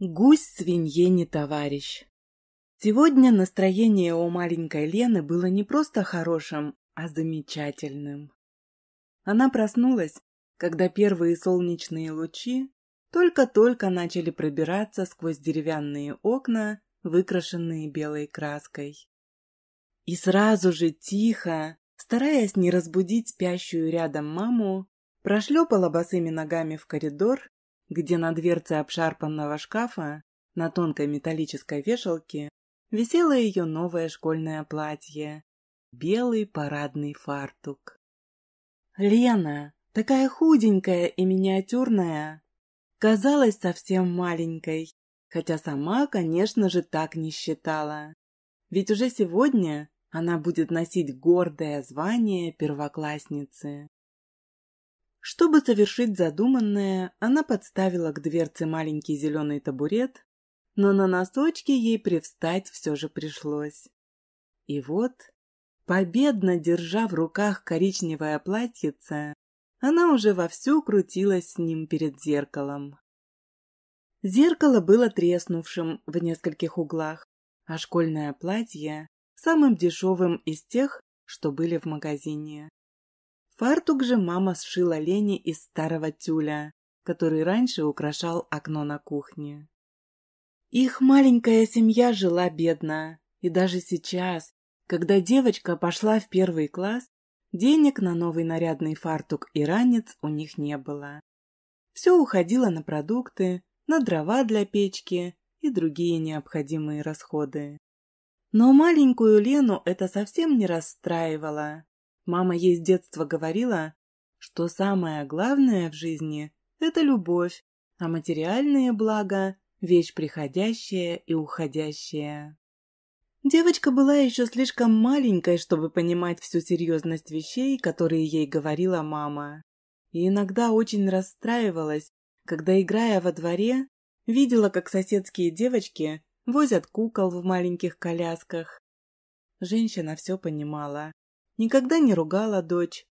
Гусь свинье не товарищ. Сегодня настроение у маленькой Лены было не просто хорошим, а замечательным. Она проснулась, когда первые солнечные лучи только-только начали пробираться сквозь деревянные окна, выкрашенные белой краской. И сразу же тихо, стараясь не разбудить спящую рядом маму, прошлепала босыми ногами в коридор где на дверце обшарпанного шкафа на тонкой металлической вешалке висело ее новое школьное платье, белый парадный фартук. Лена, такая худенькая и миниатюрная, казалась совсем маленькой, хотя сама, конечно же, так не считала. Ведь уже сегодня она будет носить гордое звание первоклассницы. Чтобы завершить задуманное, она подставила к дверце маленький зеленый табурет, но на носочки ей привстать все же пришлось. И вот, победно держа в руках коричневое платьице, она уже вовсю крутилась с ним перед зеркалом. Зеркало было треснувшим в нескольких углах, а школьное платье – самым дешевым из тех, что были в магазине. Фартук же мама сшила Лене из старого тюля, который раньше украшал окно на кухне. Их маленькая семья жила бедно, и даже сейчас, когда девочка пошла в первый класс, денег на новый нарядный фартук и ранец у них не было. Все уходило на продукты, на дрова для печки и другие необходимые расходы. Но маленькую Лену это совсем не расстраивало. Мама ей с детства говорила, что самое главное в жизни – это любовь, а материальные блага – вещь приходящая и уходящая. Девочка была еще слишком маленькой, чтобы понимать всю серьезность вещей, которые ей говорила мама. И иногда очень расстраивалась, когда, играя во дворе, видела, как соседские девочки возят кукол в маленьких колясках. Женщина все понимала никогда не ругала дочь.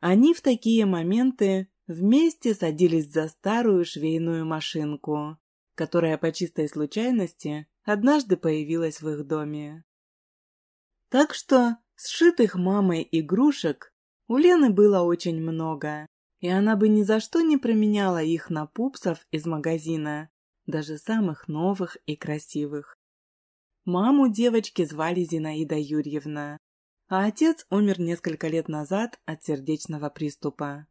Они в такие моменты вместе садились за старую швейную машинку, которая по чистой случайности однажды появилась в их доме. Так что сшитых мамой игрушек у Лены было очень много, и она бы ни за что не променяла их на пупсов из магазина, даже самых новых и красивых. Маму девочки звали Зинаида Юрьевна, а отец умер несколько лет назад от сердечного приступа.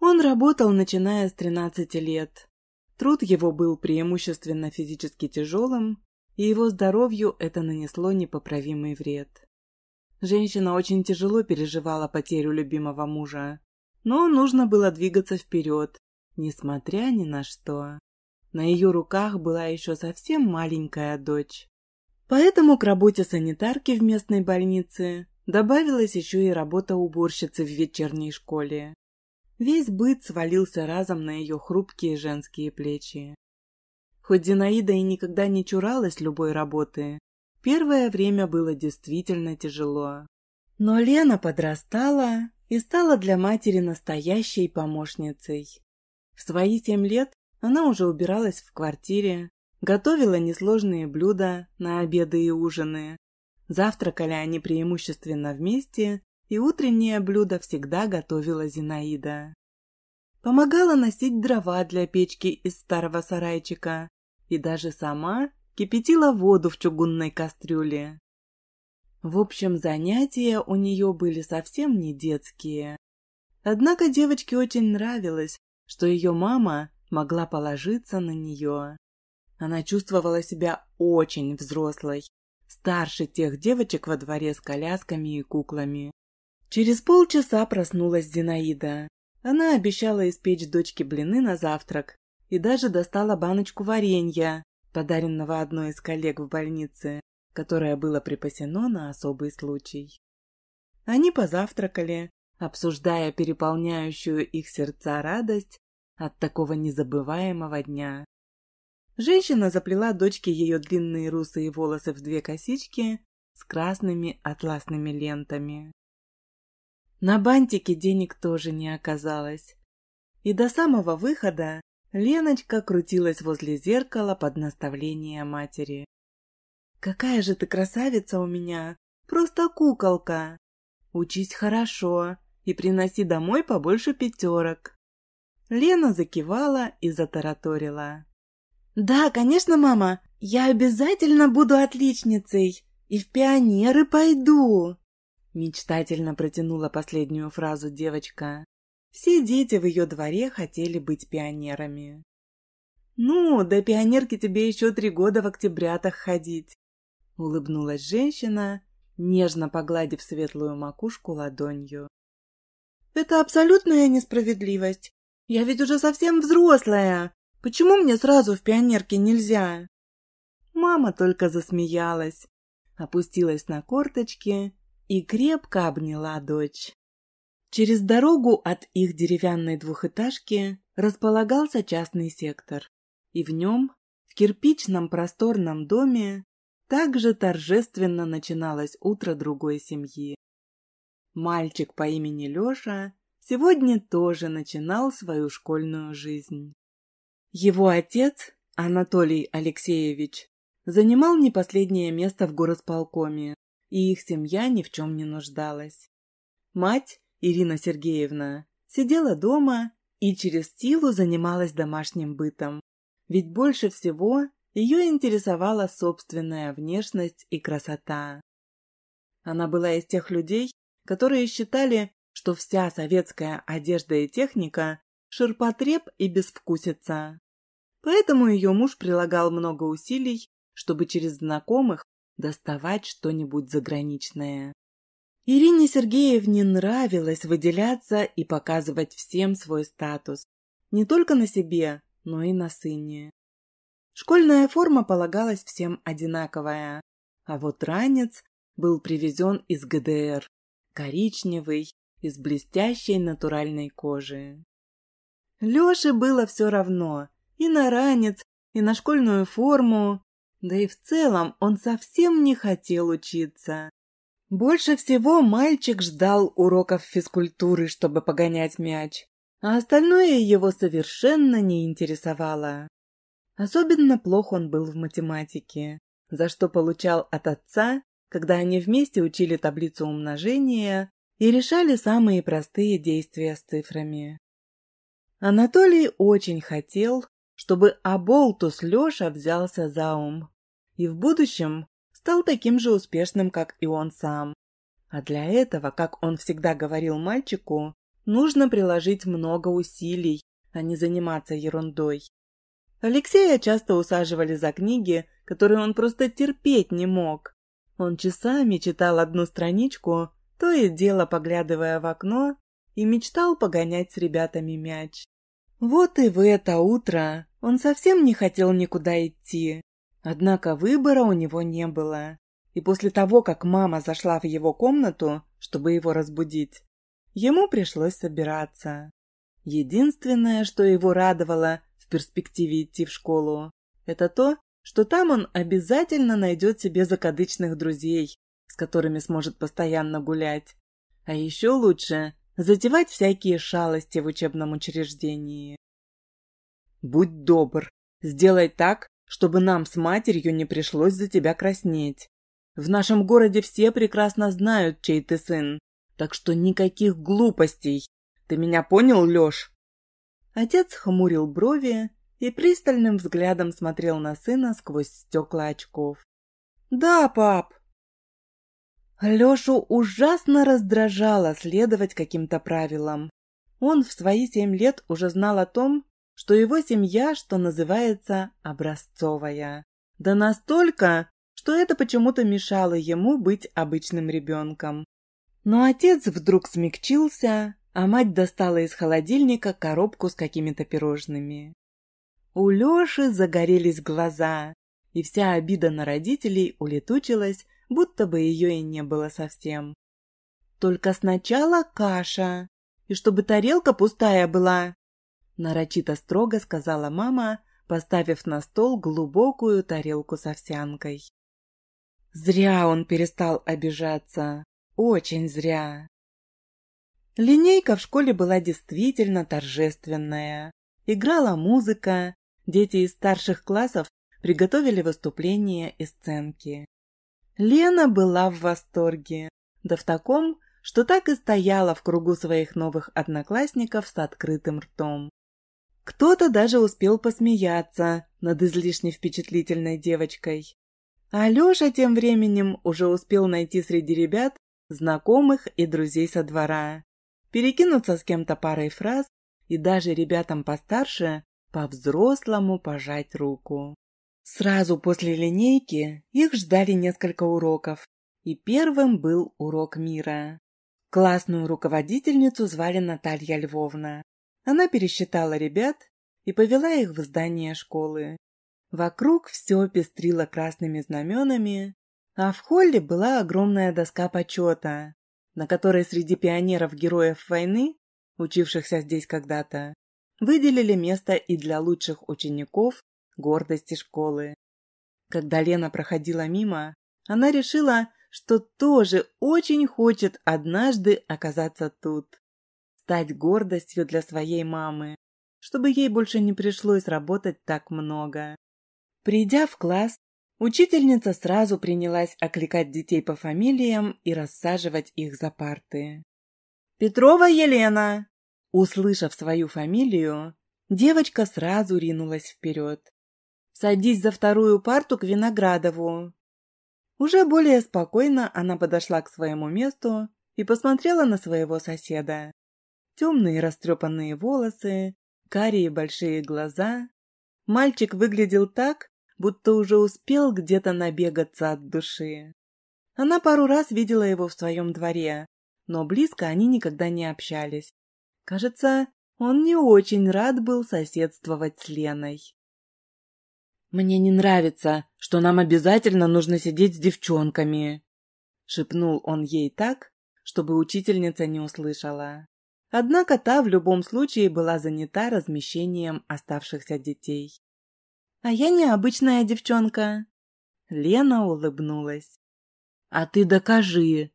Он работал, начиная с 13 лет. Труд его был преимущественно физически тяжелым, и его здоровью это нанесло непоправимый вред. Женщина очень тяжело переживала потерю любимого мужа, но нужно было двигаться вперед, несмотря ни на что. На ее руках была еще совсем маленькая дочь. Поэтому к работе санитарки в местной больнице Добавилась еще и работа уборщицы в вечерней школе. Весь быт свалился разом на ее хрупкие женские плечи. Хоть Зинаида и никогда не чуралась любой работы, первое время было действительно тяжело. Но Лена подрастала и стала для матери настоящей помощницей. В свои семь лет она уже убиралась в квартире, готовила несложные блюда на обеды и ужины, Завтракали они преимущественно вместе, и утреннее блюдо всегда готовила Зинаида. Помогала носить дрова для печки из старого сарайчика и даже сама кипятила воду в чугунной кастрюле. В общем, занятия у нее были совсем не детские. Однако девочке очень нравилось, что ее мама могла положиться на нее. Она чувствовала себя очень взрослой старше тех девочек во дворе с колясками и куклами. Через полчаса проснулась Зинаида. Она обещала испечь дочке блины на завтрак и даже достала баночку варенья, подаренного одной из коллег в больнице, которое было припасено на особый случай. Они позавтракали, обсуждая переполняющую их сердца радость от такого незабываемого дня. Женщина заплела дочке ее длинные русые волосы в две косички с красными атласными лентами. На бантике денег тоже не оказалось. И до самого выхода Леночка крутилась возле зеркала под наставление матери. «Какая же ты красавица у меня! Просто куколка! Учись хорошо и приноси домой побольше пятерок!» Лена закивала и затараторила. «Да, конечно, мама. Я обязательно буду отличницей и в пионеры пойду!» Мечтательно протянула последнюю фразу девочка. Все дети в ее дворе хотели быть пионерами. «Ну, до пионерки тебе еще три года в октябрятах ходить!» Улыбнулась женщина, нежно погладив светлую макушку ладонью. «Это абсолютная несправедливость! Я ведь уже совсем взрослая, Почему мне сразу в пионерке нельзя?» Мама только засмеялась, опустилась на корточки и крепко обняла дочь. Через дорогу от их деревянной двухэтажки располагался частный сектор, и в нем, в кирпичном просторном доме, также торжественно начиналось утро другой семьи. Мальчик по имени Леша сегодня тоже начинал свою школьную жизнь. Его отец, Анатолий Алексеевич, занимал не последнее место в горосполкоме, и их семья ни в чем не нуждалась. Мать, Ирина Сергеевна, сидела дома и через силу занималась домашним бытом, ведь больше всего ее интересовала собственная внешность и красота. Она была из тех людей, которые считали, что вся советская одежда и техника ширпотреб и безвкусица. Поэтому ее муж прилагал много усилий, чтобы через знакомых доставать что-нибудь заграничное. Ирине Сергеевне нравилось выделяться и показывать всем свой статус. Не только на себе, но и на сыне. Школьная форма полагалась всем одинаковая, а вот ранец был привезен из ГДР, коричневый, из блестящей натуральной кожи. Лёше было всё равно. И на ранец, и на школьную форму. Да и в целом он совсем не хотел учиться. Больше всего мальчик ждал уроков физкультуры, чтобы погонять мяч, а остальное его совершенно не интересовало. Особенно плох он был в математике, за что получал от отца, когда они вместе учили таблицу умножения и решали самые простые действия с цифрами. Анатолий очень хотел, чтобы Аболтус Леша взялся за ум и в будущем стал таким же успешным, как и он сам. А для этого, как он всегда говорил мальчику, нужно приложить много усилий, а не заниматься ерундой. Алексея часто усаживали за книги, которые он просто терпеть не мог. Он часами читал одну страничку, то и дело поглядывая в окно, и мечтал погонять с ребятами мяч. Вот и в это утро он совсем не хотел никуда идти. Однако выбора у него не было. И после того, как мама зашла в его комнату, чтобы его разбудить, ему пришлось собираться. Единственное, что его радовало в перспективе идти в школу, это то, что там он обязательно найдет себе закадычных друзей, с которыми сможет постоянно гулять. А еще лучше затевать всякие шалости в учебном учреждении. Будь добр, сделай так, чтобы нам с матерью не пришлось за тебя краснеть. В нашем городе все прекрасно знают, чей ты сын, так что никаких глупостей. Ты меня понял, Лёш?» Отец хмурил брови и пристальным взглядом смотрел на сына сквозь стекла очков. «Да, пап!» Лёшу ужасно раздражало следовать каким-то правилам. Он в свои семь лет уже знал о том, что его семья, что называется, образцовая. Да настолько, что это почему-то мешало ему быть обычным ребенком. Но отец вдруг смягчился, а мать достала из холодильника коробку с какими-то пирожными. У Лёши загорелись глаза, и вся обида на родителей улетучилась, будто бы ее и не было совсем. Только сначала каша, и чтобы тарелка пустая была, нарочито строго сказала мама, поставив на стол глубокую тарелку с овсянкой. Зря он перестал обижаться. Очень зря. Линейка в школе была действительно торжественная. Играла музыка, дети из старших классов приготовили выступления и сценки. Лена была в восторге, да в таком, что так и стояла в кругу своих новых одноклассников с открытым ртом. Кто-то даже успел посмеяться над излишне впечатлительной девочкой. Алёша тем временем уже успел найти среди ребят знакомых и друзей со двора, перекинуться с кем-то парой фраз и даже ребятам постарше по-взрослому пожать руку. Сразу после линейки их ждали несколько уроков, и первым был урок мира. Классную руководительницу звали Наталья Львовна. Она пересчитала ребят и повела их в здание школы. Вокруг все пестрило красными знаменами, а в холле была огромная доска почета, на которой среди пионеров-героев войны, учившихся здесь когда-то, выделили место и для лучших учеников гордости школы. Когда Лена проходила мимо, она решила, что тоже очень хочет однажды оказаться тут стать гордостью для своей мамы, чтобы ей больше не пришлось работать так много. Придя в класс, учительница сразу принялась окликать детей по фамилиям и рассаживать их за парты. «Петрова Елена!» Услышав свою фамилию, девочка сразу ринулась вперед. «Садись за вторую парту к Виноградову!» Уже более спокойно она подошла к своему месту и посмотрела на своего соседа темные растрепанные волосы, карие большие глаза. Мальчик выглядел так, будто уже успел где-то набегаться от души. Она пару раз видела его в своем дворе, но близко они никогда не общались. Кажется, он не очень рад был соседствовать с Леной. «Мне не нравится, что нам обязательно нужно сидеть с девчонками», — шепнул он ей так, чтобы учительница не услышала. Однако та в любом случае была занята размещением оставшихся детей. «А я необычная девчонка!» Лена улыбнулась. «А ты докажи!»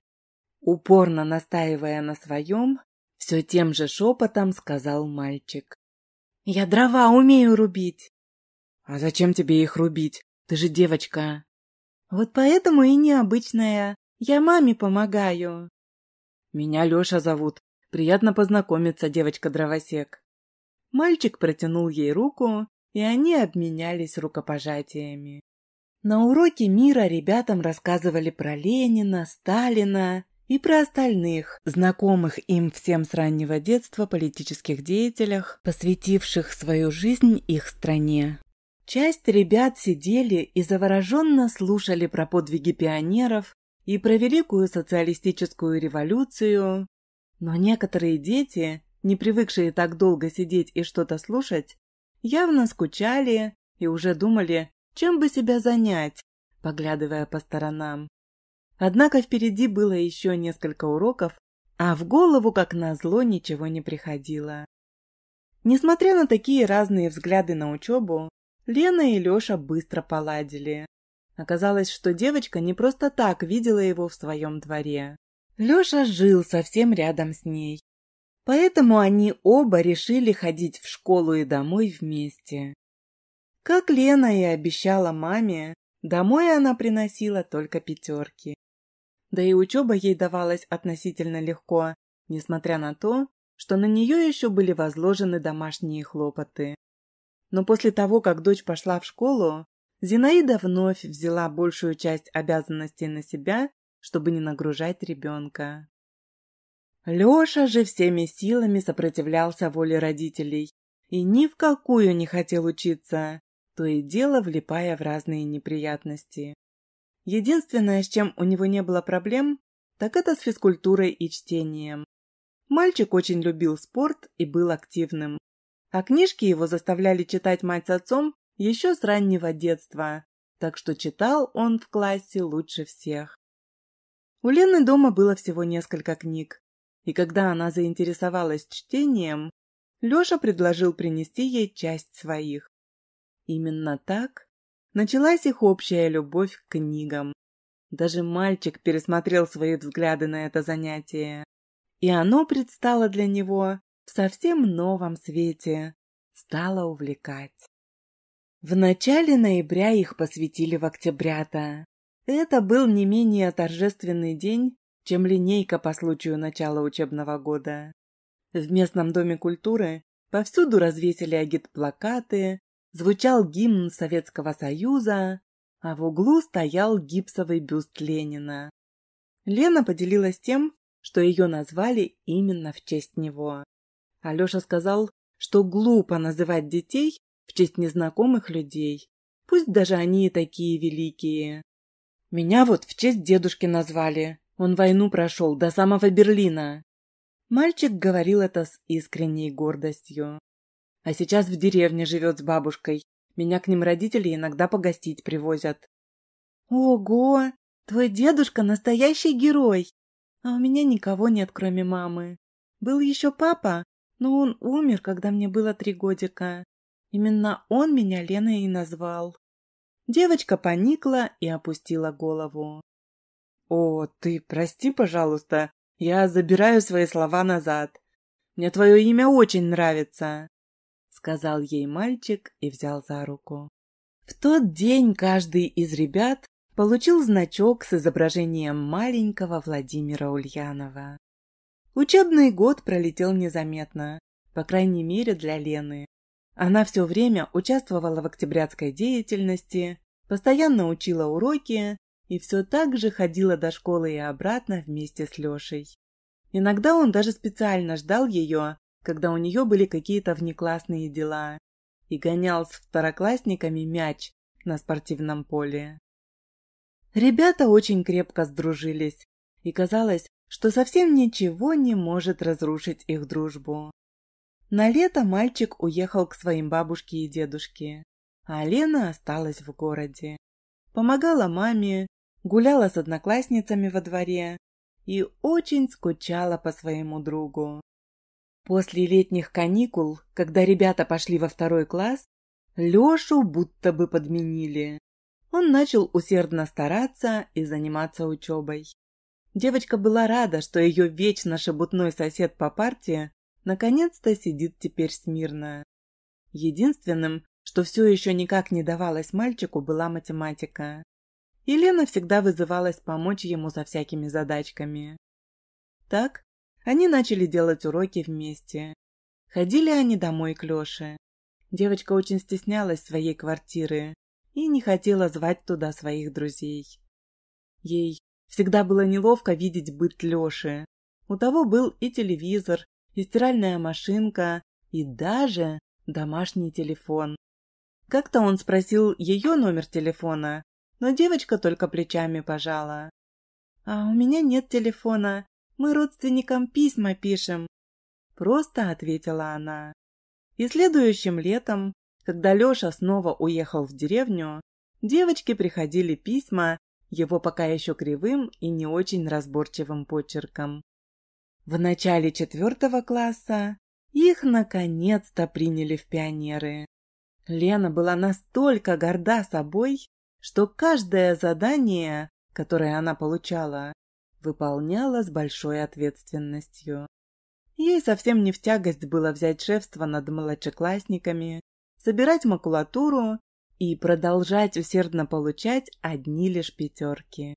Упорно настаивая на своем, все тем же шепотом сказал мальчик. «Я дрова умею рубить!» «А зачем тебе их рубить? Ты же девочка!» «Вот поэтому и необычная. Я маме помогаю!» «Меня Леша зовут. Приятно познакомиться, девочка-дровосек». Мальчик протянул ей руку, и они обменялись рукопожатиями. На уроке мира ребятам рассказывали про Ленина, Сталина и про остальных, знакомых им всем с раннего детства политических деятелях, посвятивших свою жизнь их стране. Часть ребят сидели и завороженно слушали про подвиги пионеров и про Великую социалистическую революцию, но некоторые дети, не привыкшие так долго сидеть и что-то слушать, явно скучали и уже думали, чем бы себя занять, поглядывая по сторонам. Однако впереди было еще несколько уроков, а в голову, как назло, ничего не приходило. Несмотря на такие разные взгляды на учебу, Лена и Леша быстро поладили. Оказалось, что девочка не просто так видела его в своем дворе. Леша жил совсем рядом с ней. Поэтому они оба решили ходить в школу и домой вместе. Как Лена и обещала маме, домой она приносила только пятерки. Да и учеба ей давалась относительно легко, несмотря на то, что на нее еще были возложены домашние хлопоты. Но после того, как дочь пошла в школу, Зинаида вновь взяла большую часть обязанностей на себя чтобы не нагружать ребенка. Леша же всеми силами сопротивлялся воле родителей и ни в какую не хотел учиться, то и дело влипая в разные неприятности. Единственное, с чем у него не было проблем, так это с физкультурой и чтением. Мальчик очень любил спорт и был активным. А книжки его заставляли читать мать с отцом еще с раннего детства, так что читал он в классе лучше всех. У Лены дома было всего несколько книг, и когда она заинтересовалась чтением, Леша предложил принести ей часть своих. Именно так началась их общая любовь к книгам. Даже мальчик пересмотрел свои взгляды на это занятие, и оно предстало для него в совсем новом свете, стало увлекать. В начале ноября их посвятили в октябрята, это был не менее торжественный день, чем линейка по случаю начала учебного года. В местном доме культуры повсюду развесили агитплакаты, звучал гимн Советского Союза, а в углу стоял гипсовый бюст Ленина. Лена поделилась тем, что ее назвали именно в честь него. Алеша сказал, что глупо называть детей в честь незнакомых людей, пусть даже они и такие великие. Меня вот в честь дедушки назвали. Он войну прошел до самого Берлина. Мальчик говорил это с искренней гордостью. А сейчас в деревне живет с бабушкой. Меня к ним родители иногда погостить привозят. Ого! Твой дедушка настоящий герой! А у меня никого нет, кроме мамы. Был еще папа, но он умер, когда мне было три годика. Именно он меня Леной и назвал. Девочка поникла и опустила голову. «О, ты прости, пожалуйста, я забираю свои слова назад. Мне твое имя очень нравится», — сказал ей мальчик и взял за руку. В тот день каждый из ребят получил значок с изображением маленького Владимира Ульянова. Учебный год пролетел незаметно, по крайней мере для Лены. Она все время участвовала в октябрятской деятельности, постоянно учила уроки и все так же ходила до школы и обратно вместе с Лешей. Иногда он даже специально ждал ее, когда у нее были какие-то внеклассные дела, и гонял с второклассниками мяч на спортивном поле. Ребята очень крепко сдружились, и казалось, что совсем ничего не может разрушить их дружбу. На лето мальчик уехал к своим бабушке и дедушке, а Лена осталась в городе. Помогала маме, гуляла с одноклассницами во дворе и очень скучала по своему другу. После летних каникул, когда ребята пошли во второй класс, Лешу будто бы подменили. Он начал усердно стараться и заниматься учебой. Девочка была рада, что ее вечно шебутной сосед по парте наконец-то сидит теперь смирно. Единственным, что все еще никак не давалось мальчику, была математика. Елена всегда вызывалась помочь ему со всякими задачками. Так они начали делать уроки вместе. Ходили они домой к Лёше. Девочка очень стеснялась своей квартиры и не хотела звать туда своих друзей. Ей всегда было неловко видеть быт Лёши. У того был и телевизор, и стиральная машинка, и даже домашний телефон. Как-то он спросил ее номер телефона, но девочка только плечами пожала. «А у меня нет телефона, мы родственникам письма пишем», – просто ответила она. И следующим летом, когда Леша снова уехал в деревню, девочке приходили письма его пока еще кривым и не очень разборчивым почерком. В начале четвертого класса их наконец-то приняли в пионеры. Лена была настолько горда собой, что каждое задание, которое она получала, выполняла с большой ответственностью. Ей совсем не в тягость было взять шефство над младшеклассниками, собирать макулатуру и продолжать усердно получать одни лишь пятерки.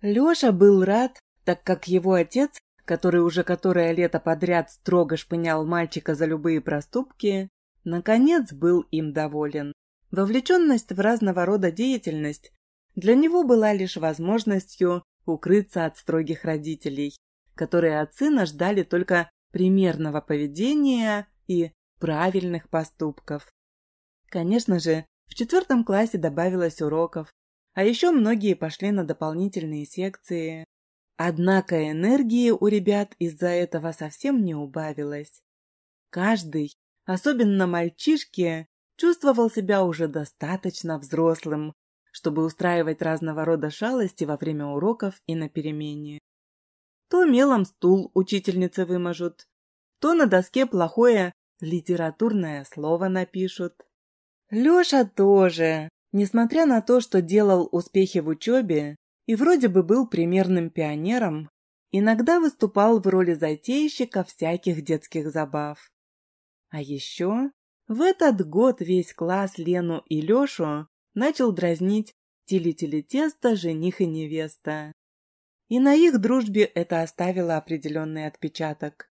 Леша был рад, так как его отец который уже которое лето подряд строго шпынял мальчика за любые проступки, наконец был им доволен. Вовлеченность в разного рода деятельность для него была лишь возможностью укрыться от строгих родителей, которые от сына ждали только примерного поведения и правильных поступков. Конечно же, в четвертом классе добавилось уроков, а еще многие пошли на дополнительные секции. Однако энергии у ребят из-за этого совсем не убавилось. Каждый, особенно мальчишки, чувствовал себя уже достаточно взрослым, чтобы устраивать разного рода шалости во время уроков и на перемене. То мелом стул учительницы вымажут, то на доске плохое литературное слово напишут. Лёша тоже, несмотря на то, что делал успехи в учебе, и вроде бы был примерным пионером, иногда выступал в роли затейщика всяких детских забав. А еще в этот год весь класс Лену и Лешу начал дразнить тили тили жених и невеста. И на их дружбе это оставило определенный отпечаток.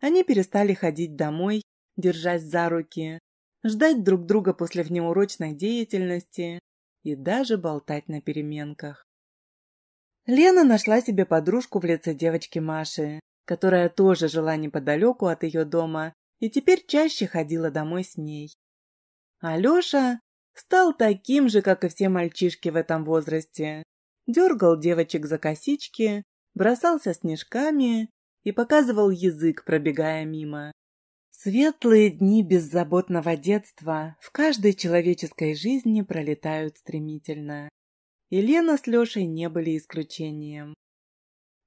Они перестали ходить домой, держась за руки, ждать друг друга после внеурочной деятельности и даже болтать на переменках. Лена нашла себе подружку в лице девочки Маши, которая тоже жила неподалеку от ее дома и теперь чаще ходила домой с ней. Алеша стал таким же, как и все мальчишки в этом возрасте. Дергал девочек за косички, бросался снежками и показывал язык, пробегая мимо. Светлые дни беззаботного детства в каждой человеческой жизни пролетают стремительно. И Лена с Лешей не были исключением.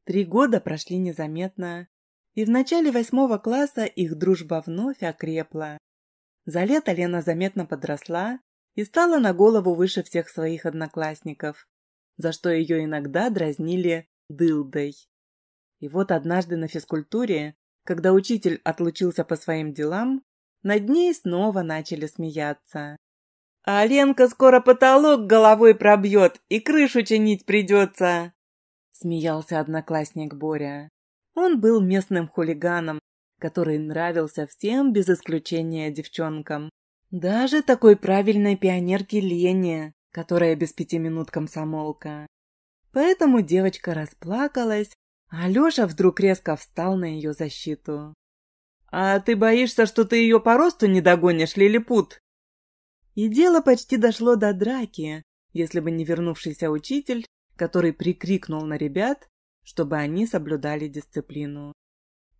Три года прошли незаметно, и в начале восьмого класса их дружба вновь окрепла. За лето Лена заметно подросла и стала на голову выше всех своих одноклассников, за что ее иногда дразнили «дылдой». И вот однажды на физкультуре, когда учитель отлучился по своим делам, над ней снова начали смеяться. А Ленка скоро потолок головой пробьет и крышу чинить придется!» Смеялся одноклассник Боря. Он был местным хулиганом, который нравился всем без исключения девчонкам. Даже такой правильной пионерке Лене, которая без пяти минут комсомолка. Поэтому девочка расплакалась, а Лёша вдруг резко встал на ее защиту. «А ты боишься, что ты ее по росту не догонишь, лилипут?» И дело почти дошло до драки, если бы не вернувшийся учитель, который прикрикнул на ребят, чтобы они соблюдали дисциплину.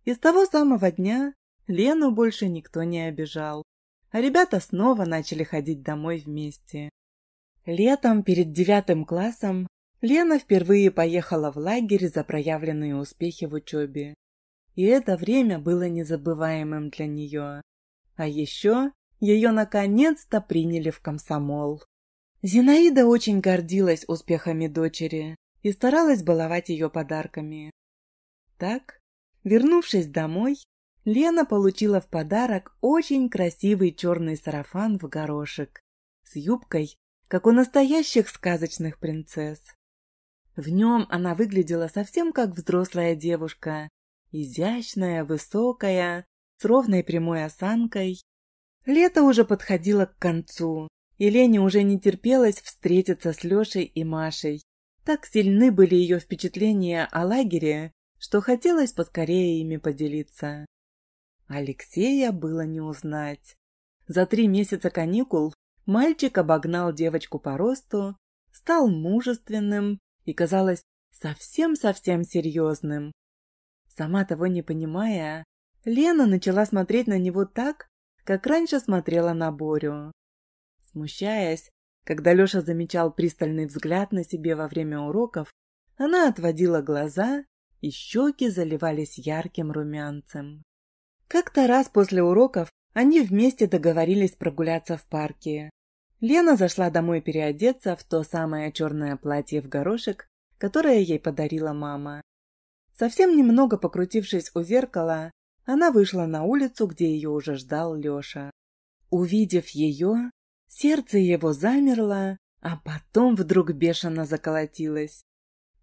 И с того самого дня Лену больше никто не обижал, а ребята снова начали ходить домой вместе. Летом перед девятым классом Лена впервые поехала в лагерь за проявленные успехи в учебе. И это время было незабываемым для нее. А еще ее наконец-то приняли в комсомол. Зинаида очень гордилась успехами дочери и старалась баловать ее подарками. Так, вернувшись домой, Лена получила в подарок очень красивый черный сарафан в горошек с юбкой, как у настоящих сказочных принцесс. В нем она выглядела совсем как взрослая девушка, изящная, высокая, с ровной прямой осанкой Лето уже подходило к концу, и Лене уже не терпелось встретиться с Лешей и Машей. Так сильны были ее впечатления о лагере, что хотелось поскорее ими поделиться. Алексея было не узнать. За три месяца каникул мальчик обогнал девочку по росту, стал мужественным и, казалось, совсем-совсем серьезным. Сама того не понимая, Лена начала смотреть на него так, как раньше смотрела на Борю. Смущаясь, когда Леша замечал пристальный взгляд на себе во время уроков, она отводила глаза, и щеки заливались ярким румянцем. Как-то раз после уроков они вместе договорились прогуляться в парке. Лена зашла домой переодеться в то самое черное платье в горошек, которое ей подарила мама. Совсем немного покрутившись у зеркала, она вышла на улицу, где ее уже ждал Леша. Увидев ее, сердце его замерло, а потом вдруг бешено заколотилось.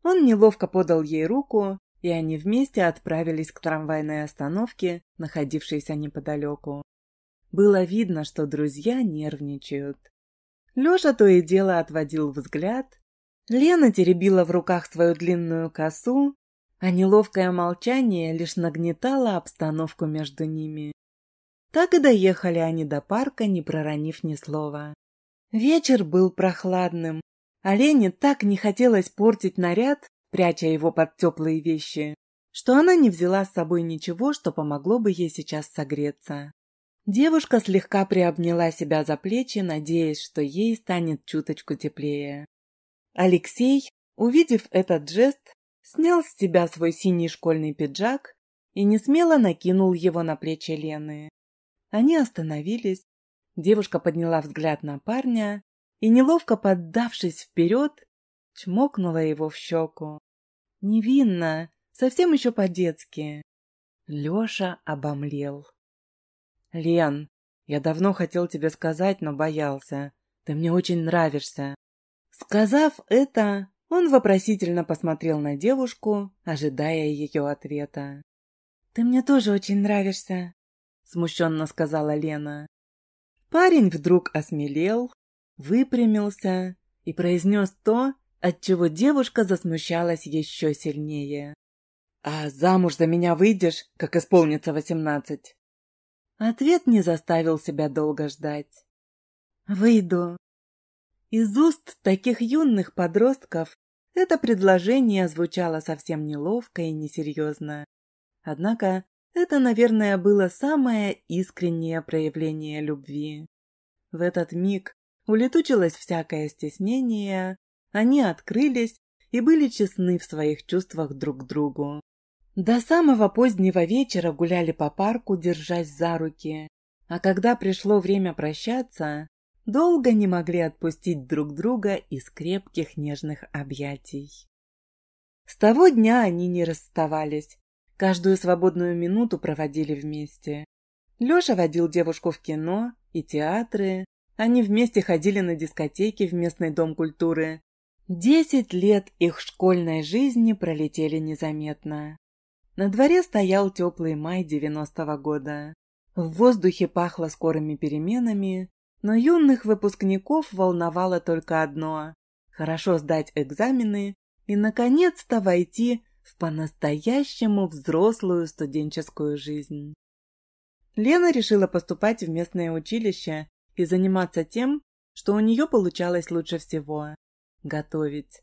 Он неловко подал ей руку, и они вместе отправились к трамвайной остановке, находившейся неподалеку. Было видно, что друзья нервничают. Леша то и дело отводил взгляд, Лена теребила в руках свою длинную косу, а неловкое молчание лишь нагнетало обстановку между ними. Так и доехали они до парка, не проронив ни слова. Вечер был прохладным. Олене так не хотелось портить наряд, пряча его под теплые вещи, что она не взяла с собой ничего, что помогло бы ей сейчас согреться. Девушка слегка приобняла себя за плечи, надеясь, что ей станет чуточку теплее. Алексей, увидев этот жест, снял с себя свой синий школьный пиджак и несмело накинул его на плечи Лены. Они остановились, девушка подняла взгляд на парня и, неловко поддавшись вперед, чмокнула его в щеку. Невинно, совсем еще по-детски. Леша обомлел. «Лен, я давно хотел тебе сказать, но боялся. Ты мне очень нравишься». Сказав это, он вопросительно посмотрел на девушку, ожидая ее ответа. «Ты мне тоже очень нравишься», — смущенно сказала Лена. Парень вдруг осмелел, выпрямился и произнес то, от чего девушка засмущалась еще сильнее. «А замуж за меня выйдешь, как исполнится восемнадцать?» Ответ не заставил себя долго ждать. «Выйду». Из уст таких юных подростков это предложение звучало совсем неловко и несерьезно. Однако это, наверное, было самое искреннее проявление любви. В этот миг улетучилось всякое стеснение, они открылись и были честны в своих чувствах друг к другу. До самого позднего вечера гуляли по парку, держась за руки. А когда пришло время прощаться, долго не могли отпустить друг друга из крепких нежных объятий. С того дня они не расставались. Каждую свободную минуту проводили вместе. Леша водил девушку в кино и театры. Они вместе ходили на дискотеки в местный дом культуры. Десять лет их школьной жизни пролетели незаметно. На дворе стоял теплый май девяностого года. В воздухе пахло скорыми переменами, но юных выпускников волновало только одно – хорошо сдать экзамены и, наконец-то, войти в по-настоящему взрослую студенческую жизнь. Лена решила поступать в местное училище и заниматься тем, что у нее получалось лучше всего – готовить.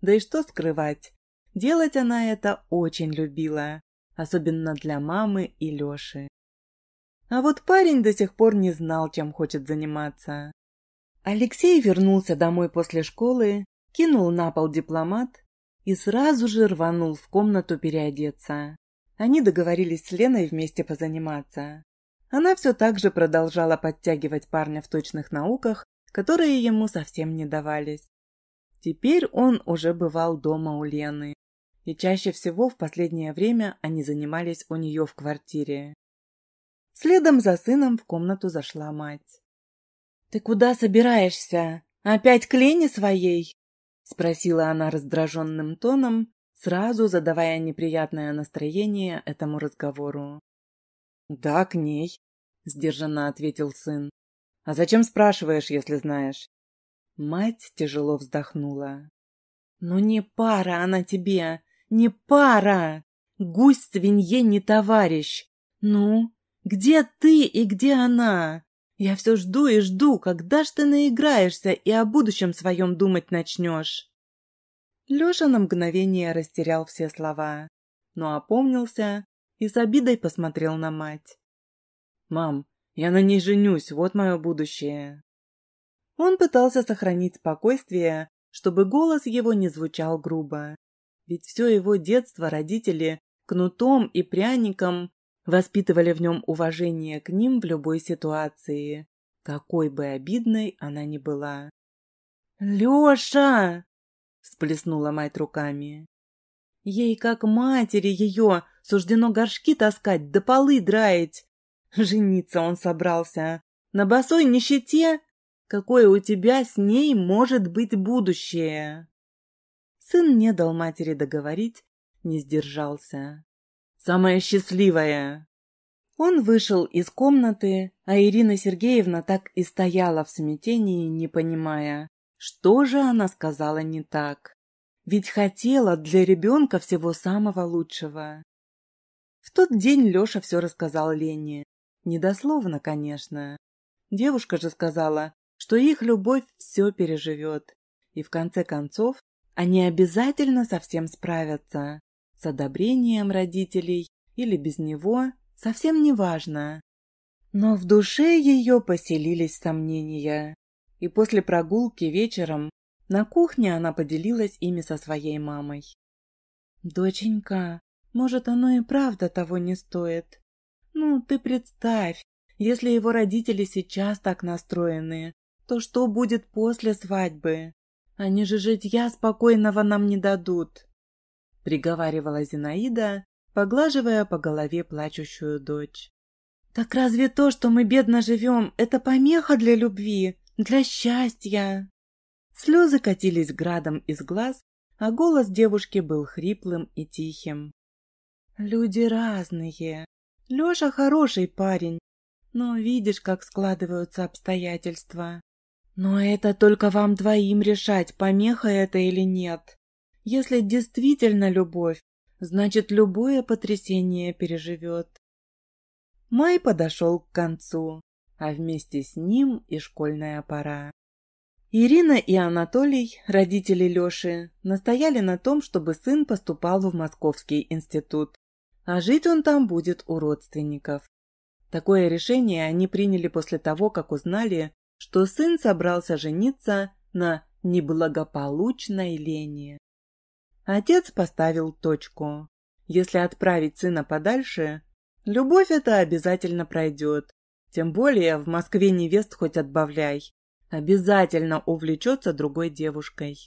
Да и что скрывать, делать она это очень любила, особенно для мамы и Леши. А вот парень до сих пор не знал, чем хочет заниматься. Алексей вернулся домой после школы, кинул на пол дипломат и сразу же рванул в комнату переодеться. Они договорились с Леной вместе позаниматься. Она все так же продолжала подтягивать парня в точных науках, которые ему совсем не давались. Теперь он уже бывал дома у Лены. И чаще всего в последнее время они занимались у нее в квартире. Следом за сыном в комнату зашла мать. «Ты куда собираешься? Опять к Лене своей?» — спросила она раздраженным тоном, сразу задавая неприятное настроение этому разговору. «Да, к ней», — сдержанно ответил сын. «А зачем спрашиваешь, если знаешь?» Мать тяжело вздохнула. «Ну не пара она тебе! Не пара! Гусь свинье не товарищ! Ну, где ты и где она? Я все жду и жду, когда ж ты наиграешься и о будущем своем думать начнешь. Леша на мгновение растерял все слова, но опомнился и с обидой посмотрел на мать. «Мам, я на ней женюсь, вот мое будущее». Он пытался сохранить спокойствие, чтобы голос его не звучал грубо. Ведь все его детство родители кнутом и пряником воспитывали в нем уважение к ним в любой ситуации, какой бы обидной она ни была. «Леша!» – сплеснула мать руками. «Ей, как матери ее, суждено горшки таскать да полы драить. Жениться он собрался. На босой нищете? Какое у тебя с ней может быть будущее?» Сын не дал матери договорить, не сдержался самая счастливая!» Он вышел из комнаты, а Ирина Сергеевна так и стояла в смятении, не понимая, что же она сказала не так. Ведь хотела для ребенка всего самого лучшего. В тот день Леша все рассказал Лене. Недословно, конечно. Девушка же сказала, что их любовь все переживет. И в конце концов, они обязательно совсем справятся с одобрением родителей или без него, совсем не важно. Но в душе ее поселились сомнения, и после прогулки вечером на кухне она поделилась ими со своей мамой. «Доченька, может, оно и правда того не стоит. Ну, ты представь, если его родители сейчас так настроены, то что будет после свадьбы? Они же житья спокойного нам не дадут. — приговаривала Зинаида, поглаживая по голове плачущую дочь. «Так разве то, что мы бедно живем, это помеха для любви, для счастья?» Слезы катились градом из глаз, а голос девушки был хриплым и тихим. «Люди разные. Леша хороший парень, но видишь, как складываются обстоятельства. Но это только вам двоим решать, помеха это или нет. Если действительно любовь, значит, любое потрясение переживет. Май подошел к концу, а вместе с ним и школьная пора. Ирина и Анатолий, родители Лёши, настояли на том, чтобы сын поступал в Московский институт, а жить он там будет у родственников. Такое решение они приняли после того, как узнали, что сын собрался жениться на неблагополучной Лене. Отец поставил точку. Если отправить сына подальше, любовь это обязательно пройдет. Тем более в Москве невест хоть отбавляй. Обязательно увлечется другой девушкой.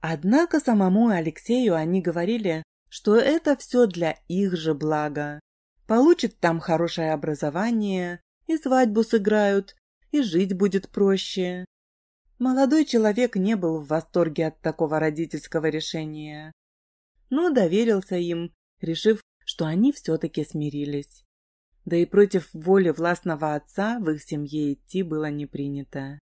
Однако самому Алексею они говорили, что это все для их же блага. Получит там хорошее образование, и свадьбу сыграют, и жить будет проще. Молодой человек не был в восторге от такого родительского решения, но доверился им, решив, что они все-таки смирились. Да и против воли властного отца в их семье идти было не принято.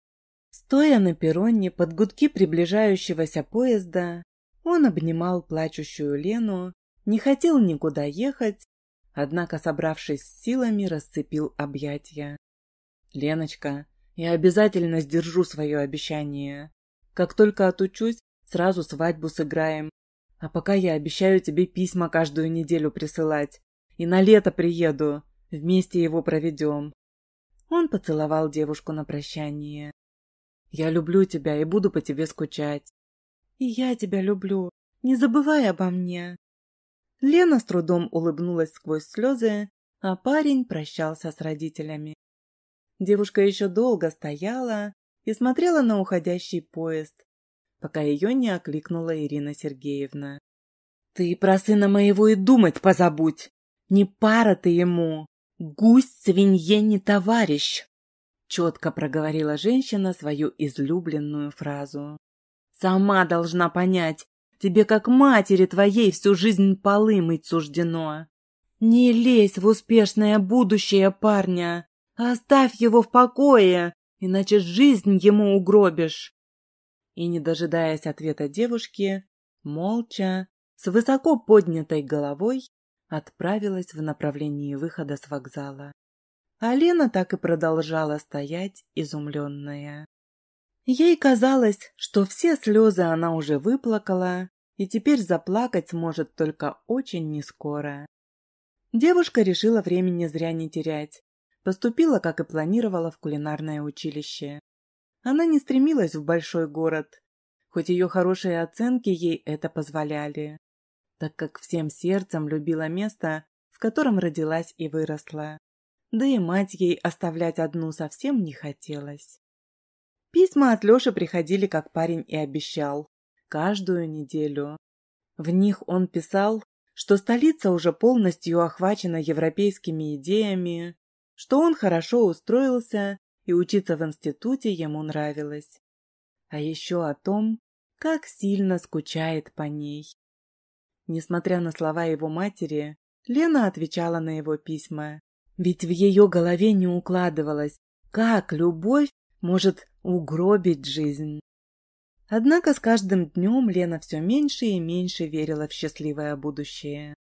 Стоя на перроне под гудки приближающегося поезда, он обнимал плачущую Лену, не хотел никуда ехать, однако, собравшись с силами, расцепил объятья. «Леночка, я обязательно сдержу свое обещание. Как только отучусь, сразу свадьбу сыграем. А пока я обещаю тебе письма каждую неделю присылать. И на лето приеду. Вместе его проведем. Он поцеловал девушку на прощание. Я люблю тебя и буду по тебе скучать. И я тебя люблю. Не забывай обо мне. Лена с трудом улыбнулась сквозь слезы, а парень прощался с родителями. Девушка еще долго стояла и смотрела на уходящий поезд, пока ее не окликнула Ирина Сергеевна. «Ты про сына моего и думать позабудь! Не пара ты ему! Гусь свинье не товарищ!» Четко проговорила женщина свою излюбленную фразу. «Сама должна понять, тебе как матери твоей всю жизнь полы мыть суждено. Не лезь в успешное будущее парня, Оставь его в покое, иначе жизнь ему угробишь. И, не дожидаясь ответа девушки, молча, с высоко поднятой головой, отправилась в направлении выхода с вокзала. Алена так и продолжала стоять, изумленная. Ей казалось, что все слезы она уже выплакала, и теперь заплакать может только очень нескоро. Девушка решила времени зря не терять поступила, как и планировала, в кулинарное училище. Она не стремилась в большой город, хоть ее хорошие оценки ей это позволяли, так как всем сердцем любила место, в котором родилась и выросла. Да и мать ей оставлять одну совсем не хотелось. Письма от Лёши приходили, как парень и обещал, каждую неделю. В них он писал, что столица уже полностью охвачена европейскими идеями, что он хорошо устроился и учиться в институте ему нравилось. А еще о том, как сильно скучает по ней. Несмотря на слова его матери, Лена отвечала на его письма. Ведь в ее голове не укладывалось, как любовь может угробить жизнь. Однако с каждым днем Лена все меньше и меньше верила в счастливое будущее.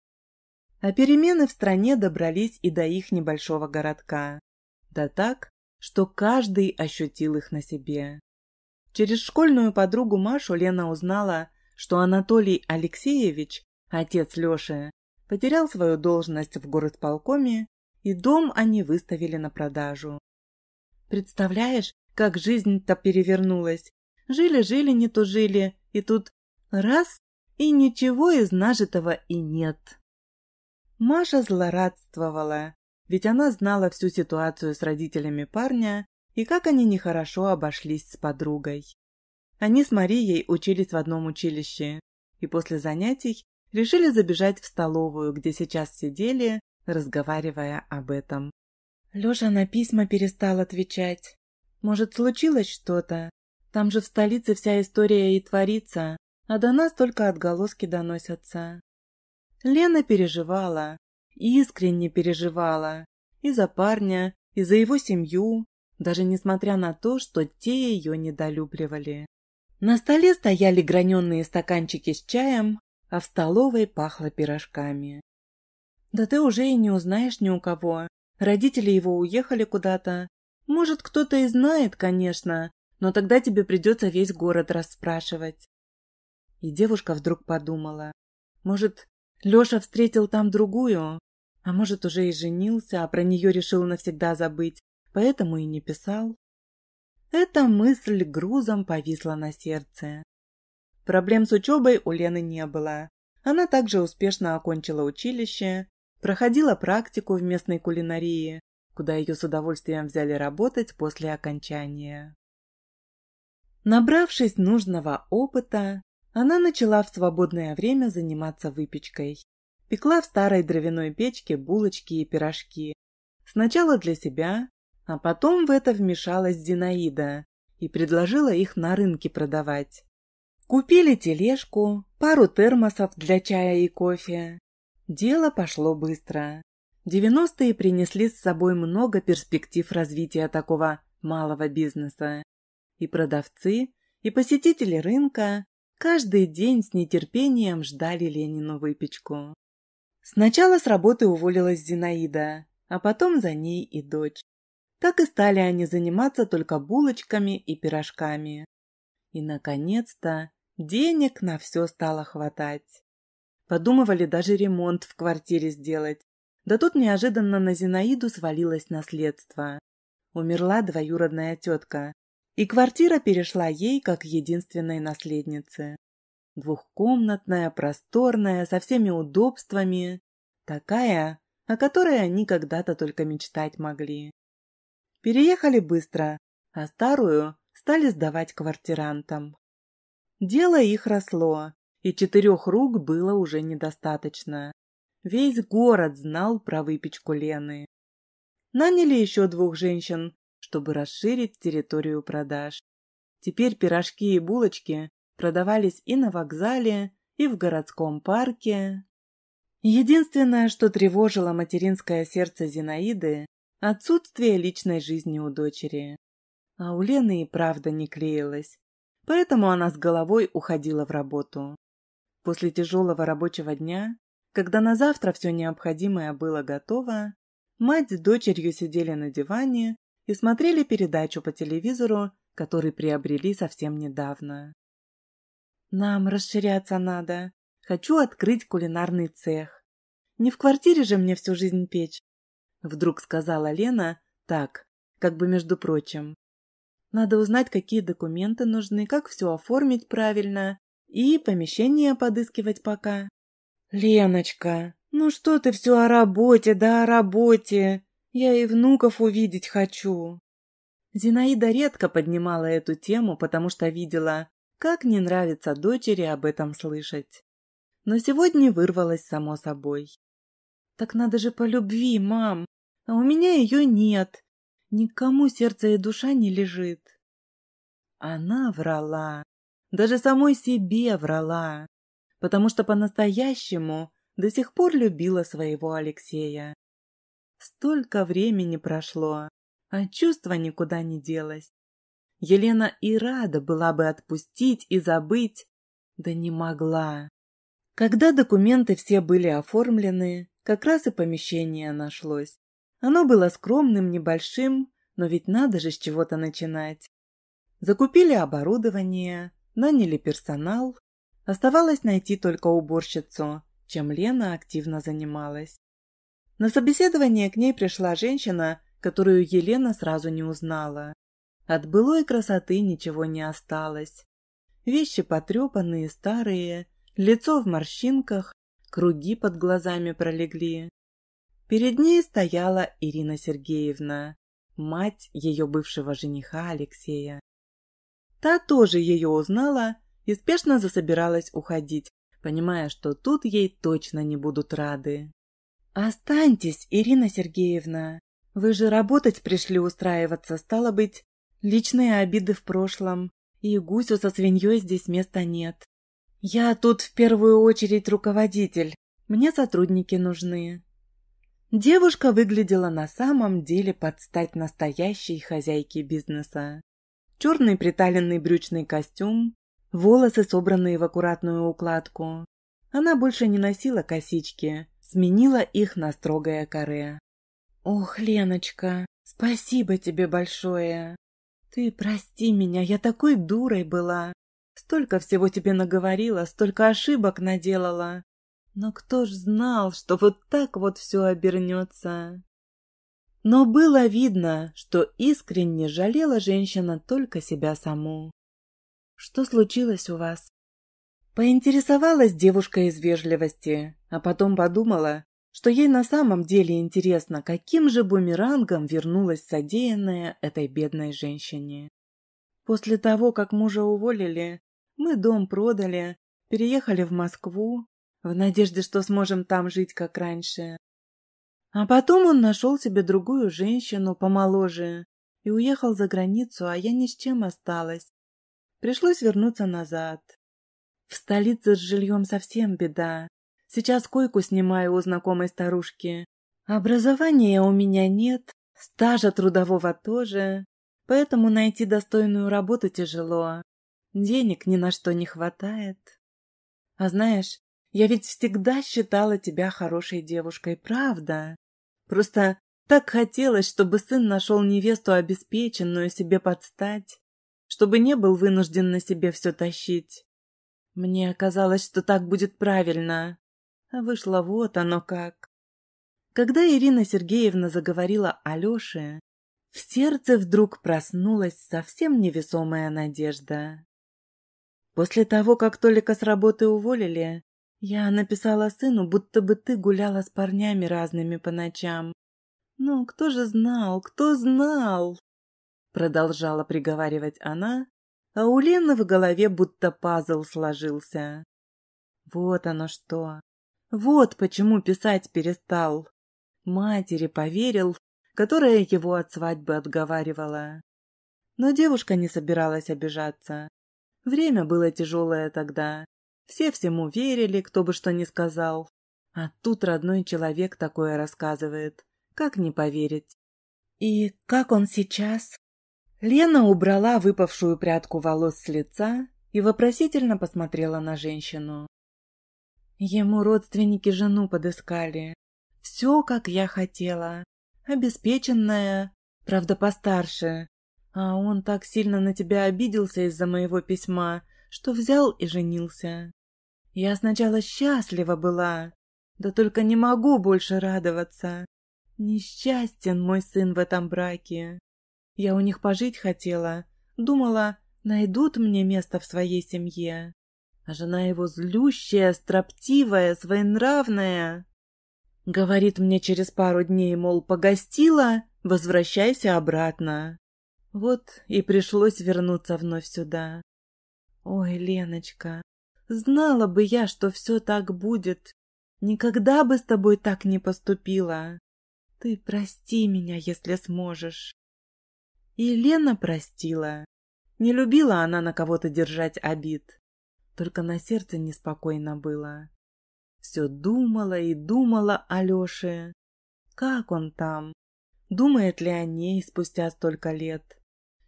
А перемены в стране добрались и до их небольшого городка. Да так, что каждый ощутил их на себе. Через школьную подругу Машу Лена узнала, что Анатолий Алексеевич, отец Лёши, потерял свою должность в городполкоме, и дом они выставили на продажу. Представляешь, как жизнь-то перевернулась. Жили-жили, не тужили, и тут раз, и ничего из нажитого и нет. Маша злорадствовала, ведь она знала всю ситуацию с родителями парня и как они нехорошо обошлись с подругой. Они с Марией учились в одном училище и после занятий решили забежать в столовую, где сейчас сидели, разговаривая об этом. Лёша на письма перестал отвечать. Может, случилось что-то? Там же в столице вся история и творится, а до нас только отголоски доносятся. Лена переживала, искренне переживала. И за парня, и за его семью, даже несмотря на то, что те ее недолюбливали. На столе стояли граненые стаканчики с чаем, а в столовой пахло пирожками. «Да ты уже и не узнаешь ни у кого. Родители его уехали куда-то. Может, кто-то и знает, конечно, но тогда тебе придется весь город расспрашивать». И девушка вдруг подумала, может, Леша встретил там другую, а может, уже и женился, а про нее решил навсегда забыть, поэтому и не писал. Эта мысль грузом повисла на сердце. Проблем с учебой у Лены не было. Она также успешно окончила училище, проходила практику в местной кулинарии, куда ее с удовольствием взяли работать после окончания. Набравшись нужного опыта, она начала в свободное время заниматься выпечкой. Пекла в старой дровяной печке булочки и пирожки. Сначала для себя, а потом в это вмешалась Зинаида и предложила их на рынке продавать. Купили тележку, пару термосов для чая и кофе. Дело пошло быстро. Девяностые принесли с собой много перспектив развития такого малого бизнеса. И продавцы, и посетители рынка, Каждый день с нетерпением ждали Ленину выпечку. Сначала с работы уволилась Зинаида, а потом за ней и дочь. Так и стали они заниматься только булочками и пирожками. И, наконец-то, денег на все стало хватать. Подумывали даже ремонт в квартире сделать. Да тут неожиданно на Зинаиду свалилось наследство. Умерла двоюродная тетка, и квартира перешла ей как единственной наследнице. Двухкомнатная, просторная, со всеми удобствами, такая, о которой они когда-то только мечтать могли. Переехали быстро, а старую стали сдавать квартирантам. Дело их росло, и четырех рук было уже недостаточно. Весь город знал про выпечку Лены. Наняли еще двух женщин, чтобы расширить территорию продаж. Теперь пирожки и булочки продавались и на вокзале, и в городском парке. Единственное, что тревожило материнское сердце Зинаиды – отсутствие личной жизни у дочери. А у Лены и правда не клеилась, поэтому она с головой уходила в работу. После тяжелого рабочего дня, когда на завтра все необходимое было готово, мать с дочерью сидели на диване и смотрели передачу по телевизору, который приобрели совсем недавно. «Нам расширяться надо. Хочу открыть кулинарный цех. Не в квартире же мне всю жизнь печь», — вдруг сказала Лена так, как бы между прочим. «Надо узнать, какие документы нужны, как все оформить правильно и помещение подыскивать пока». «Леночка, ну что ты все о работе, да о работе!» Я и внуков увидеть хочу. Зинаида редко поднимала эту тему, потому что видела, как не нравится дочери об этом слышать. Но сегодня вырвалась само собой. «Так надо же по любви, мам, а у меня ее нет. Никому сердце и душа не лежит». Она врала, даже самой себе врала, потому что по-настоящему до сих пор любила своего Алексея. Столько времени прошло, а чувство никуда не делось. Елена и рада была бы отпустить и забыть, да не могла. Когда документы все были оформлены, как раз и помещение нашлось. Оно было скромным, небольшим, но ведь надо же с чего-то начинать. Закупили оборудование, наняли персонал. Оставалось найти только уборщицу, чем Лена активно занималась. На собеседование к ней пришла женщина, которую Елена сразу не узнала. От былой красоты ничего не осталось. Вещи потрепанные, старые, лицо в морщинках, круги под глазами пролегли. Перед ней стояла Ирина Сергеевна, мать ее бывшего жениха Алексея. Та тоже ее узнала и спешно засобиралась уходить, понимая, что тут ей точно не будут рады. «Останьтесь, Ирина Сергеевна. Вы же работать пришли устраиваться, стало быть. Личные обиды в прошлом. И гусю со свиньей здесь места нет. Я тут в первую очередь руководитель. Мне сотрудники нужны». Девушка выглядела на самом деле под стать настоящей хозяйке бизнеса. Черный приталенный брючный костюм, волосы собранные в аккуратную укладку. Она больше не носила косички, сменила их на строгое каре. «Ох, Леночка, спасибо тебе большое! Ты прости меня, я такой дурой была! Столько всего тебе наговорила, столько ошибок наделала! Но кто ж знал, что вот так вот все обернется!» Но было видно, что искренне жалела женщина только себя саму. «Что случилось у вас?» Поинтересовалась девушка из вежливости, а потом подумала, что ей на самом деле интересно, каким же бумерангом вернулась содеянная этой бедной женщине. После того, как мужа уволили, мы дом продали, переехали в Москву, в надежде, что сможем там жить, как раньше. А потом он нашел себе другую женщину помоложе и уехал за границу, а я ни с чем осталась. Пришлось вернуться назад, в столице с жильем совсем беда. Сейчас койку снимаю у знакомой старушки. Образования у меня нет, стажа трудового тоже, поэтому найти достойную работу тяжело. Денег ни на что не хватает. А знаешь, я ведь всегда считала тебя хорошей девушкой, правда? Просто так хотелось, чтобы сын нашел невесту обеспеченную себе подстать, чтобы не был вынужден на себе все тащить. Мне казалось, что так будет правильно. А вышло вот оно как. Когда Ирина Сергеевна заговорила о Лёше, в сердце вдруг проснулась совсем невесомая надежда. После того, как Толика с работы уволили, я написала сыну, будто бы ты гуляла с парнями разными по ночам. «Ну, кто же знал, кто знал?» Продолжала приговаривать она, а у Лены в голове будто пазл сложился. Вот оно что. Вот почему писать перестал. Матери поверил, которая его от свадьбы отговаривала. Но девушка не собиралась обижаться. Время было тяжелое тогда. Все всему верили, кто бы что ни сказал. А тут родной человек такое рассказывает. Как не поверить? «И как он сейчас?» Лена убрала выпавшую прядку волос с лица и вопросительно посмотрела на женщину. Ему родственники жену подыскали. Все, как я хотела. Обеспеченная, правда, постарше. А он так сильно на тебя обиделся из-за моего письма, что взял и женился. Я сначала счастлива была, да только не могу больше радоваться. Несчастен мой сын в этом браке. Я у них пожить хотела. Думала, найдут мне место в своей семье. А жена его злющая, строптивая, своенравная. Говорит мне через пару дней, мол, погостила, возвращайся обратно. Вот и пришлось вернуться вновь сюда. Ой, Леночка, знала бы я, что все так будет. Никогда бы с тобой так не поступила. Ты прости меня, если сможешь. И Лена простила. Не любила она на кого-то держать обид. Только на сердце неспокойно было. Все думала и думала о Леше. Как он там? Думает ли о ней спустя столько лет?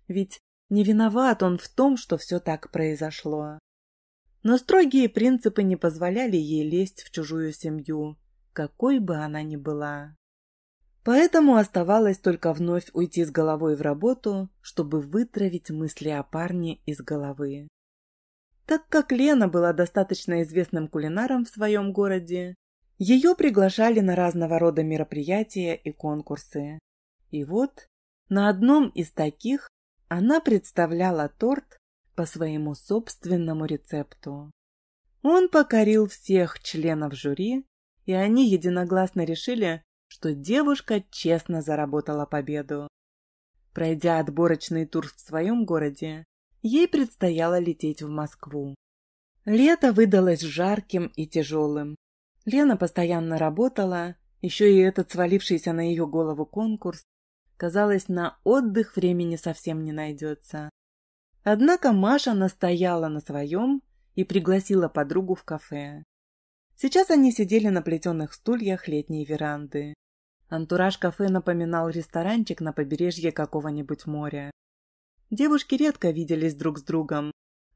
Ведь не виноват он в том, что все так произошло. Но строгие принципы не позволяли ей лезть в чужую семью, какой бы она ни была. Поэтому оставалось только вновь уйти с головой в работу, чтобы вытравить мысли о парне из головы. Так как Лена была достаточно известным кулинаром в своем городе, ее приглашали на разного рода мероприятия и конкурсы. И вот на одном из таких она представляла торт по своему собственному рецепту. Он покорил всех членов жюри, и они единогласно решили, что девушка честно заработала победу. Пройдя отборочный тур в своем городе, ей предстояло лететь в Москву. Лето выдалось жарким и тяжелым. Лена постоянно работала, еще и этот свалившийся на ее голову конкурс, казалось, на отдых времени совсем не найдется. Однако Маша настояла на своем и пригласила подругу в кафе. Сейчас они сидели на плетеных стульях летней веранды. Антураж кафе напоминал ресторанчик на побережье какого-нибудь моря. Девушки редко виделись друг с другом.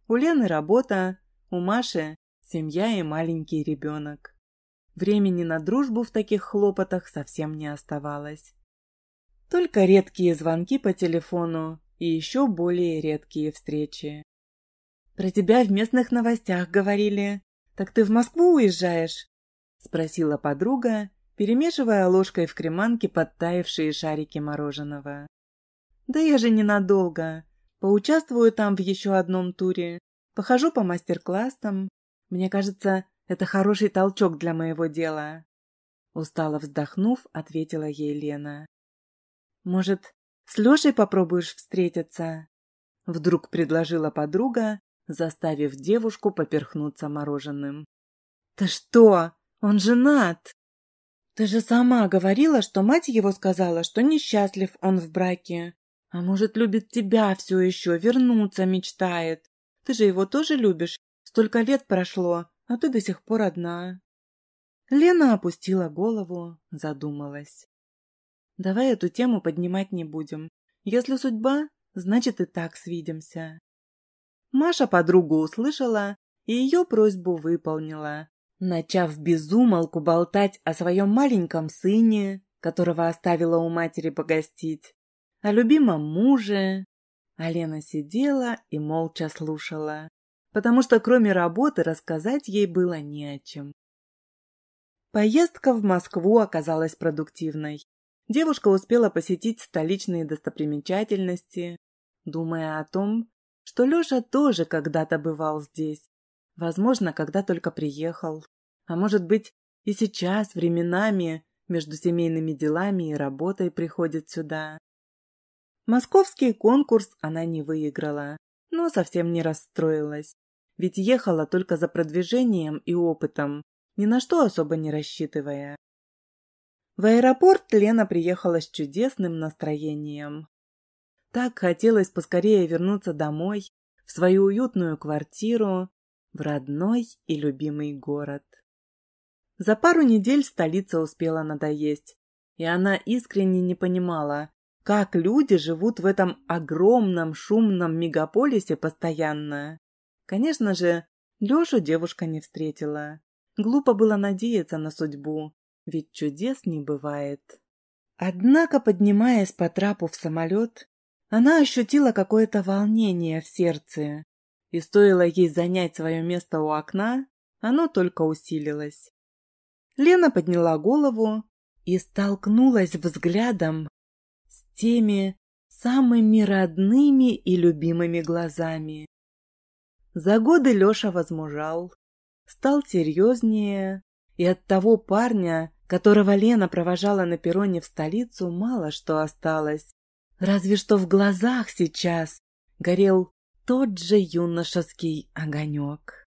У Лены работа, у Маши – семья и маленький ребенок. Времени на дружбу в таких хлопотах совсем не оставалось. Только редкие звонки по телефону и еще более редкие встречи. «Про тебя в местных новостях говорили», так ты в Москву уезжаешь?» — спросила подруга, перемешивая ложкой в креманке подтаявшие шарики мороженого. «Да я же ненадолго. Поучаствую там в еще одном туре. Похожу по мастер-классам. Мне кажется, это хороший толчок для моего дела». Устало вздохнув, ответила ей Лена. «Может, с Лешей попробуешь встретиться?» Вдруг предложила подруга, заставив девушку поперхнуться мороженым. «Ты что? Он женат!» «Ты же сама говорила, что мать его сказала, что несчастлив он в браке. А может, любит тебя все еще, вернуться мечтает. Ты же его тоже любишь? Столько лет прошло, а ты до сих пор одна». Лена опустила голову, задумалась. «Давай эту тему поднимать не будем. Если судьба, значит и так свидимся». Маша подругу услышала и ее просьбу выполнила, начав безумолку болтать о своем маленьком сыне, которого оставила у матери погостить, о любимом муже. Алена сидела и молча слушала, потому что кроме работы рассказать ей было не о чем. Поездка в Москву оказалась продуктивной. Девушка успела посетить столичные достопримечательности, думая о том, что Лёша тоже когда-то бывал здесь. Возможно, когда только приехал. А может быть, и сейчас, временами, между семейными делами и работой приходит сюда. Московский конкурс она не выиграла, но совсем не расстроилась. Ведь ехала только за продвижением и опытом, ни на что особо не рассчитывая. В аэропорт Лена приехала с чудесным настроением. Так хотелось поскорее вернуться домой, в свою уютную квартиру, в родной и любимый город. За пару недель столица успела надоесть, и она искренне не понимала, как люди живут в этом огромном шумном мегаполисе постоянно. Конечно же, Лёшу девушка не встретила. Глупо было надеяться на судьбу, ведь чудес не бывает. Однако, поднимаясь по трапу в самолет, она ощутила какое-то волнение в сердце, и стоило ей занять свое место у окна, оно только усилилось. Лена подняла голову и столкнулась взглядом с теми самыми родными и любимыми глазами. За годы Леша возмужал, стал серьезнее, и от того парня, которого Лена провожала на перроне в столицу, мало что осталось. Разве что в глазах сейчас горел тот же юношеский огонек.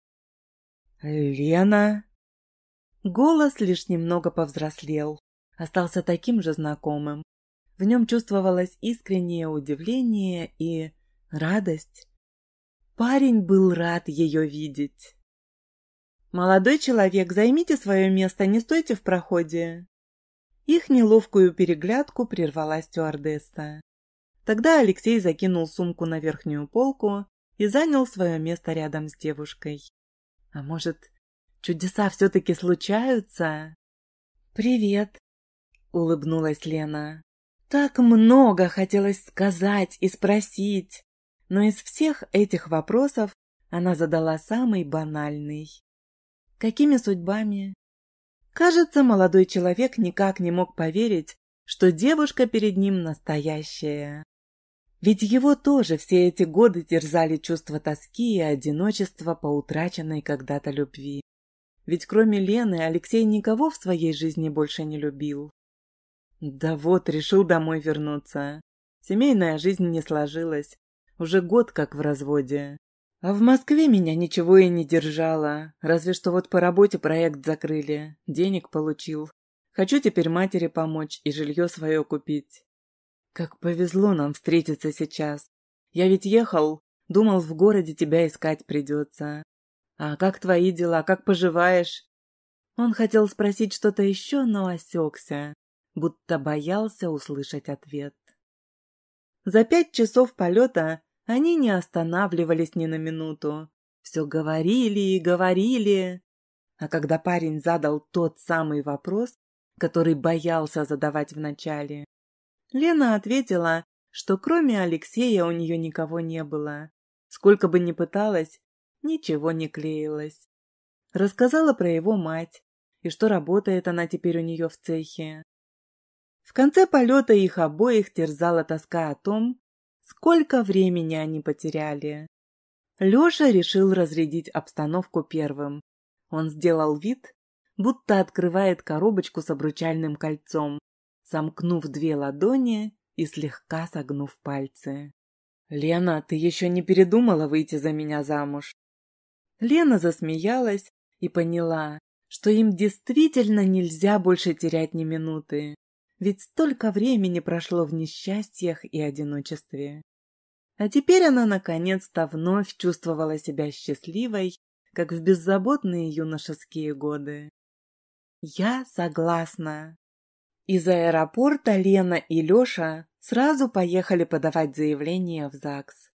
«Лена!» Голос лишь немного повзрослел, остался таким же знакомым. В нем чувствовалось искреннее удивление и радость. Парень был рад ее видеть. «Молодой человек, займите свое место, не стойте в проходе!» Их неловкую переглядку прервала стюардесса. Тогда Алексей закинул сумку на верхнюю полку и занял свое место рядом с девушкой. А может, чудеса все-таки случаются? «Привет!» — улыбнулась Лена. «Так много хотелось сказать и спросить, но из всех этих вопросов она задала самый банальный. Какими судьбами?» Кажется, молодой человек никак не мог поверить, что девушка перед ним настоящая. Ведь его тоже все эти годы терзали чувство тоски и одиночества по утраченной когда-то любви. Ведь кроме Лены Алексей никого в своей жизни больше не любил. Да вот, решил домой вернуться. Семейная жизнь не сложилась. Уже год как в разводе. А в Москве меня ничего и не держало. Разве что вот по работе проект закрыли. Денег получил. Хочу теперь матери помочь и жилье свое купить. Как повезло нам встретиться сейчас. Я ведь ехал, думал, в городе тебя искать придется. А как твои дела, как поживаешь? Он хотел спросить что-то еще, но осекся, будто боялся услышать ответ. За пять часов полета они не останавливались ни на минуту. Все говорили и говорили. А когда парень задал тот самый вопрос, который боялся задавать вначале, Лена ответила, что кроме Алексея у нее никого не было. Сколько бы ни пыталась, ничего не клеилось. Рассказала про его мать и что работает она теперь у нее в цехе. В конце полета их обоих терзала тоска о том, сколько времени они потеряли. Леша решил разрядить обстановку первым. Он сделал вид, будто открывает коробочку с обручальным кольцом, сомкнув две ладони и слегка согнув пальцы. «Лена, ты еще не передумала выйти за меня замуж?» Лена засмеялась и поняла, что им действительно нельзя больше терять ни минуты, ведь столько времени прошло в несчастьях и одиночестве. А теперь она наконец-то вновь чувствовала себя счастливой, как в беззаботные юношеские годы. «Я согласна», из аэропорта Лена и Лёша сразу поехали подавать заявление в ЗАГС.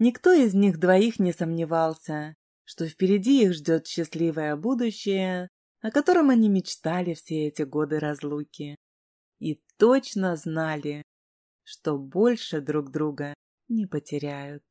Никто из них двоих не сомневался, что впереди их ждет счастливое будущее, о котором они мечтали все эти годы разлуки. И точно знали, что больше друг друга не потеряют.